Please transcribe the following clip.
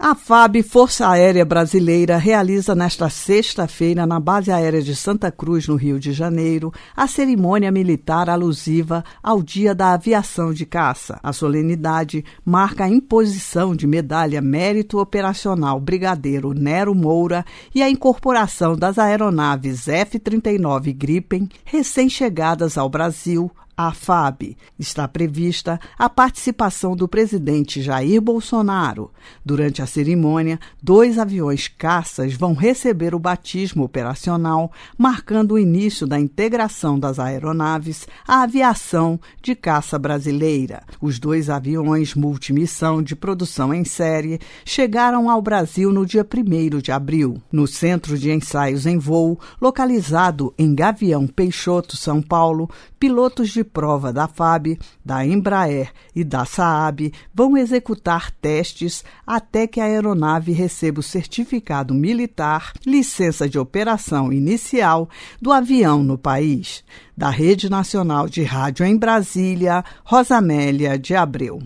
A FAB, Força Aérea Brasileira, realiza nesta sexta-feira, na Base Aérea de Santa Cruz, no Rio de Janeiro, a cerimônia militar alusiva ao Dia da Aviação de Caça. A solenidade marca a imposição de medalha Mérito Operacional Brigadeiro Nero Moura e a incorporação das aeronaves F-39 Gripen, recém-chegadas ao Brasil, a FAB. Está prevista a participação do presidente Jair Bolsonaro. Durante a cerimônia, dois aviões caças vão receber o batismo operacional, marcando o início da integração das aeronaves à aviação de caça brasileira. Os dois aviões multimissão de produção em série chegaram ao Brasil no dia 1 de abril. No Centro de Ensaios em Voo, localizado em Gavião Peixoto, São Paulo, pilotos de prova da FAB, da Embraer e da Saab vão executar testes até que a aeronave receba o certificado militar, licença de operação inicial do avião no país. Da Rede Nacional de Rádio em Brasília, Rosamélia de Abreu.